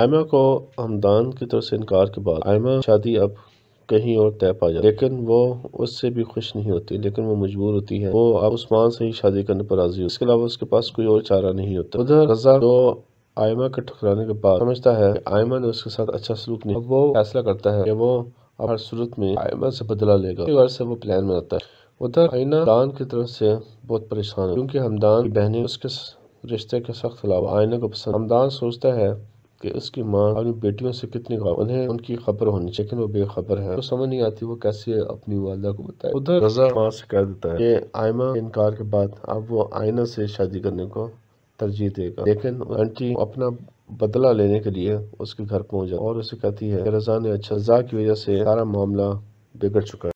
आयमा को हमदान की तरफ से इनकार के बाद आयमा शादी अब कहीं और तय पा जाती लेकिन वो उससे भी खुश नहीं होती लेकिन वो मजबूर होती है वो अब उस्मान से ही शादी करने पर राजी हो इसके अलावा उसके पास कोई और चारा नहीं होता उधर रजा जो आयमा के ठुकराने के बाद समझता है आयमा ने उसके साथ अच्छा सलूक नहीं वो फैसला करता है कि वो अब हर सूरत में आयमा से बदला लेगा एक से वो प्लान बनाता है उधर आईना दान की तरफ से बहुत परेशान है क्योंकि हमदान बहने उसके रिश्ते के सख्त खिलाफ आयना को पसंद हमदान सोचता है कि उसकी माँ अपनी बेटियों से कितनी गावन है उनकी खबर होनी चाहिए वो बेखबर है तो समझ नहीं आती वो कैसे अपनी वालदा को बताए उधर रजा माँ से कह देता है कि आयमा इनकार के बाद अब वो आयना से शादी करने को तरजीह देगा लेकिन आंटी अपना बदला लेने के लिए उसके घर पहुंच जाए और उसे कहती है रजा ने अच्छा रजा की वजह से सारा मामला बिगड़ चुका है